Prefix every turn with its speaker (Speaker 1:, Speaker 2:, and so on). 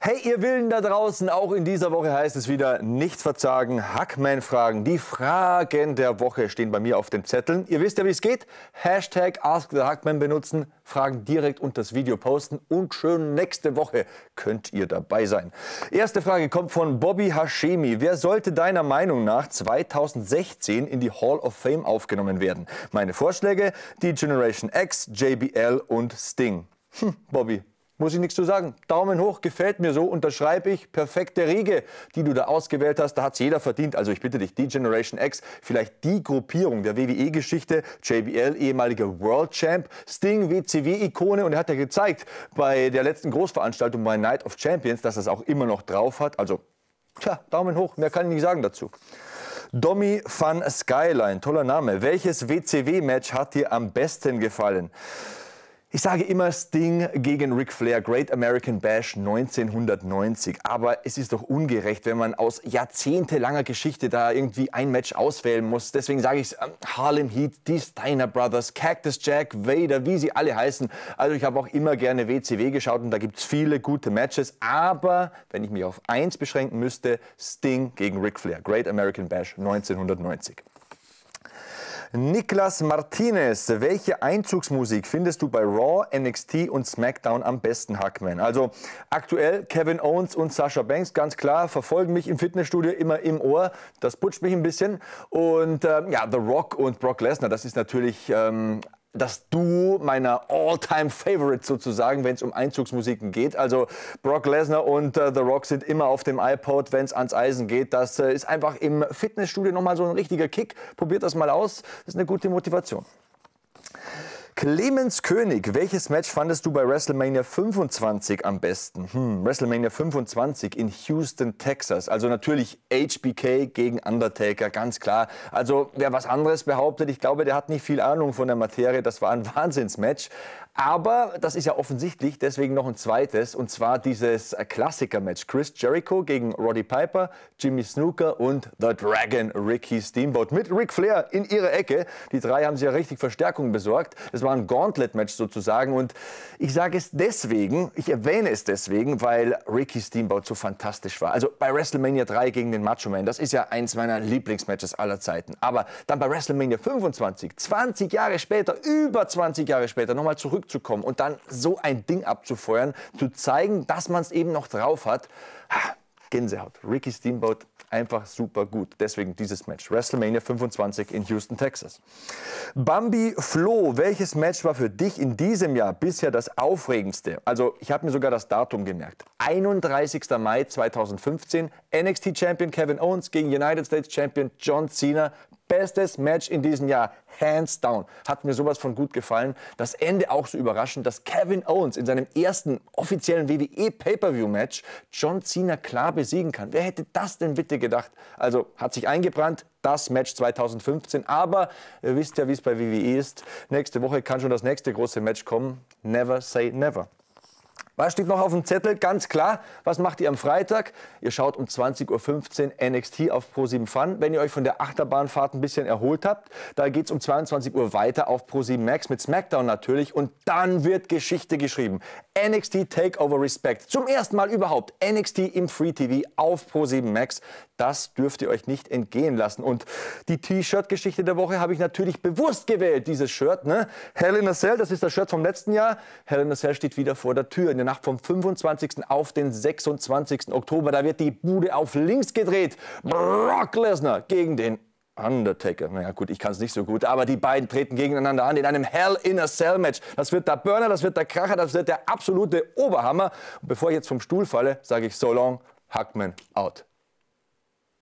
Speaker 1: Hey, ihr Willen da draußen, auch in dieser Woche heißt es wieder nichts verzagen, Hackman-Fragen. Die Fragen der Woche stehen bei mir auf den Zetteln. Ihr wisst ja, wie es geht. Hashtag AskTheHackman benutzen, Fragen direkt unter das Video posten und schön nächste Woche könnt ihr dabei sein. Erste Frage kommt von Bobby Hashemi. Wer sollte deiner Meinung nach 2016 in die Hall of Fame aufgenommen werden? Meine Vorschläge, die Generation X, JBL und Sting. Hm, Bobby, muss ich nichts zu sagen. Daumen hoch, gefällt mir so, unterschreibe ich. Perfekte Riege, die du da ausgewählt hast, da hat's jeder verdient. Also ich bitte dich, die Generation X, vielleicht die Gruppierung der WWE-Geschichte, JBL, ehemaliger World Champ, Sting, WCW-Ikone und er hat ja gezeigt bei der letzten Großveranstaltung bei Night of Champions, dass er es auch immer noch drauf hat. Also, tja, Daumen hoch, mehr kann ich nicht sagen dazu. Domi van Skyline, toller Name. Welches WCW-Match hat dir am besten gefallen? Ich sage immer Sting gegen Ric Flair, Great American Bash 1990. Aber es ist doch ungerecht, wenn man aus jahrzehntelanger Geschichte da irgendwie ein Match auswählen muss. Deswegen sage ich es: ähm, Harlem Heat, die Steiner Brothers, Cactus Jack, Vader, wie sie alle heißen. Also ich habe auch immer gerne WCW geschaut und da gibt es viele gute Matches. Aber wenn ich mich auf eins beschränken müsste, Sting gegen Ric Flair, Great American Bash 1990. Niklas Martinez, welche Einzugsmusik findest du bei Raw, NXT und SmackDown am besten, Hackman? Also aktuell Kevin Owens und Sasha Banks, ganz klar, verfolgen mich im Fitnessstudio immer im Ohr. Das putzt mich ein bisschen. Und ähm, ja, The Rock und Brock Lesnar, das ist natürlich ähm, das Duo meiner All-Time-Favorites sozusagen, wenn es um Einzugsmusiken geht. Also Brock Lesnar und äh, The Rock sind immer auf dem iPod, wenn es ans Eisen geht. Das äh, ist einfach im Fitnessstudio nochmal so ein richtiger Kick. Probiert das mal aus. Das ist eine gute Motivation. Clemens König, welches Match fandest du bei WrestleMania 25 am besten? Hm, WrestleMania 25 in Houston, Texas. Also natürlich HBK gegen Undertaker, ganz klar. Also wer was anderes behauptet, ich glaube, der hat nicht viel Ahnung von der Materie. Das war ein Wahnsinnsmatch. Aber das ist ja offensichtlich, deswegen noch ein zweites, und zwar dieses Klassiker-Match. Chris Jericho gegen Roddy Piper, Jimmy Snooker und The Dragon Ricky Steamboat mit Ric Flair in ihrer Ecke. Die drei haben sich ja richtig Verstärkung besorgt. Das war ein Gauntlet-Match sozusagen. Und ich sage es deswegen, ich erwähne es deswegen, weil Ricky Steamboat so fantastisch war. Also bei WrestleMania 3 gegen den Macho Man, das ist ja eins meiner Lieblingsmatches aller Zeiten. Aber dann bei WrestleMania 25, 20 Jahre später, über 20 Jahre später, nochmal zurückzukommen und dann so ein Ding abzufeuern, zu zeigen, dass man es eben noch drauf hat. Ah, Gänsehaut. Ricky Steamboat, einfach super gut. Deswegen dieses Match. WrestleMania 25 in Houston, Texas. Bambi Flo, welches Match war für dich in diesem Jahr bisher das aufregendste? Also ich habe mir sogar das Datum gemerkt. 31. Mai 2015, NXT Champion Kevin Owens gegen United States Champion John Cena bestes Match in diesem Jahr. Hands down. Hat mir sowas von gut gefallen. Das Ende auch so überraschend, dass Kevin Owens in seinem ersten offiziellen WWE Pay-Per-View-Match John Cena klar besiegen kann. Wer hätte das denn bitte gedacht? Also hat sich eingebrannt, das Match 2015. Aber ihr wisst ja, wie es bei WWE ist. Nächste Woche kann schon das nächste große Match kommen. Never say never. Was steht noch auf dem Zettel? Ganz klar, was macht ihr am Freitag? Ihr schaut um 20.15 Uhr NXT auf Pro7 Fun, wenn ihr euch von der Achterbahnfahrt ein bisschen erholt habt. Da geht es um 22 Uhr weiter auf Pro7 Max mit SmackDown natürlich. Und dann wird Geschichte geschrieben. NXT Takeover Respect. Zum ersten Mal überhaupt NXT im Free TV auf Pro7 Max. Das dürft ihr euch nicht entgehen lassen. Und die T-Shirt-Geschichte der Woche habe ich natürlich bewusst gewählt, dieses Shirt. Ne? Hell in a Cell, das ist das Shirt vom letzten Jahr. Hell in a Cell steht wieder vor der Tür. In den Nacht vom 25. auf den 26. Oktober. Da wird die Bude auf links gedreht. Brock Lesnar gegen den Undertaker. Naja gut, ich kann es nicht so gut, aber die beiden treten gegeneinander an in einem Hell in a Cell Match. Das wird der Burner, das wird der Kracher, das wird der absolute Oberhammer. Und bevor ich jetzt vom Stuhl falle, sage ich so long, Hackman out.